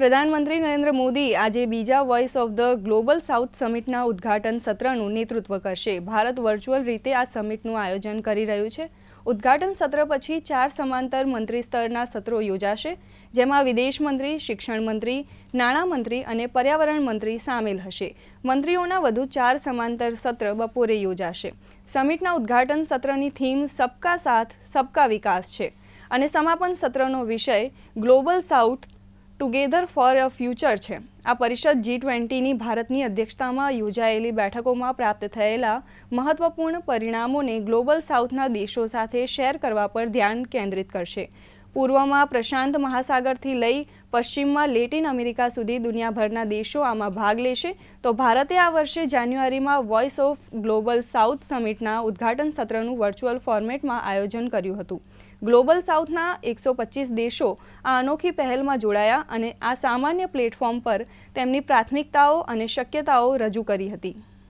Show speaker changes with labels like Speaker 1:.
Speaker 1: પ્રધાનમંત્રી નરેન્દ્ર મોદી આજે બીજા voice of the global south સમિટના ઉદ્ઘાટન સત્રનું નેતૃત્વ કરશે ભારત વર્ચ્યુઅલ રીતે આ સમિટનું આયોજન કરી રહ્યું છે ઉદ્ઘાટન સત્ર પછી ચાર સમાંતર મંત્રી સ્તરના સત્રો યોજાશે જેમાં વિદેશ મંત્રી શિક્ષણ મંત્રી નાણામંત્રી અને પર્યાવરણ મંત્રી સામેલ હશે મંત્રીઓના વધુ ચાર સમાંતર સત્ર બપોરે યોજાશે સમિટના ઉદ્ઘાટન સત્રની થીમ સબકા સાથ સબકા વિકાસ છે અને સમાપન સત્રનો વિષય global south together for a future છે આ પરિષદ જી ટ્વેન્ટીની ભારતની અધ્યક્ષતામાં યોજાયેલી બેઠકોમાં પ્રાપ્ત થયેલા મહત્વપૂર્ણ પરિણામોને ગ્લોબલ સાઉથના દેશો સાથે શેર કરવા પર ધ્યાન કેન્દ્રિત કરશે પૂર્વમાં પ્રશાંત મહાસાગરથી લઈ પશ્ચિમમાં લેટિન અમેરિકા સુધી દુનિયાભરના દેશો આમાં ભાગ લેશે તો ભારતે આ વર્ષે જાન્યુઆરીમાં વોઇસ ઓફ ગ્લોબલ સાઉથ સમિટના ઉદ્ઘાટન સત્રનું વર્ચ્યુઅલ ફોર્મેટમાં આયોજન કર્યું હતું ગ્લોબલ સાઉથના એકસો દેશો આ અનોખી પહેલમાં જોડાયા અને આ સામાન્ય પ્લેટફોર્મ પર તેમની પ્રાથમિકતાઓ અને શક્યતાઓ રજૂ કરી હતી